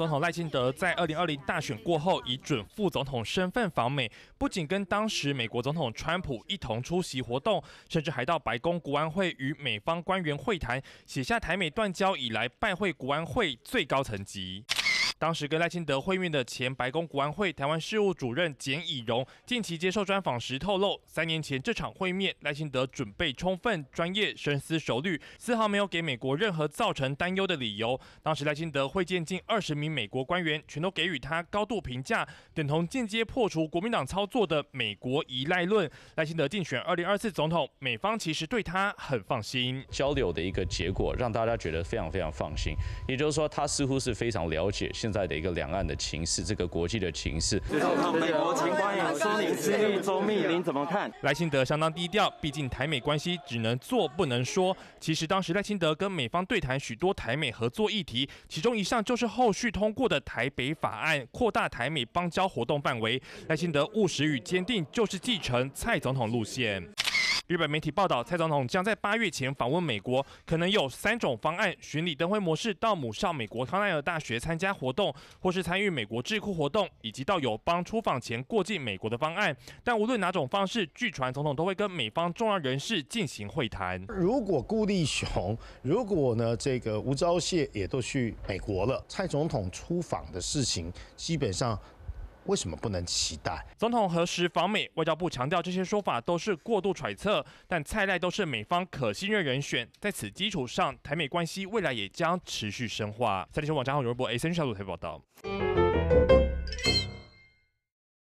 总统赖清德在二零二零大选过后以准副总统身份访美，不仅跟当时美国总统川普一同出席活动，甚至还到白宫国安会与美方官员会谈，写下台美断交以来拜会国安会最高层级。当时跟赖清德会面的前白宫国安会台湾事务主任简以荣，近期接受专访时透露，三年前这场会面，赖清德准备充分、专业、深思熟虑，丝毫没有给美国任何造成担忧的理由。当时赖清德会见近二十名美国官员，全都给予他高度评价，等同间接破除国民党操作的美国依赖论。赖清德竞选二零二四总统，美方其实对他很放心。交流的一个结果，让大家觉得非常非常放心。也就是说，他似乎是非常了解现。在的一个两岸的情势，这个国际的情势。美国情官员说您周密，您怎么看？赖清德相当低调，毕竟台美关系只能做不能说。其实当时赖清德跟美方对谈许多台美合作议题，其中一项就是后续通过的台北法案，扩大台美邦交活动范围。赖清德务实与坚定，就是继承蔡总统路线。日本媒体报道，蔡总统将在八月前访问美国，可能有三种方案：巡礼灯会模式，到母校美国康奈尔大学参加活动，或是参与美国智库活动，以及到友邦出访前过境美国的方案。但无论哪种方式，据传总统都会跟美方重要人士进行会谈。如果顾立雄，如果呢这个吴钊燮也都去美国了，蔡总统出访的事情基本上。为什么不能期待？总统何时访美？外交部强调，这些说法都是过度揣测。但蔡赖都是美方可信任人选，在此基础上，台美关系未来也将持续深化。三立新闻网站黄荣博、A N 小组台报道。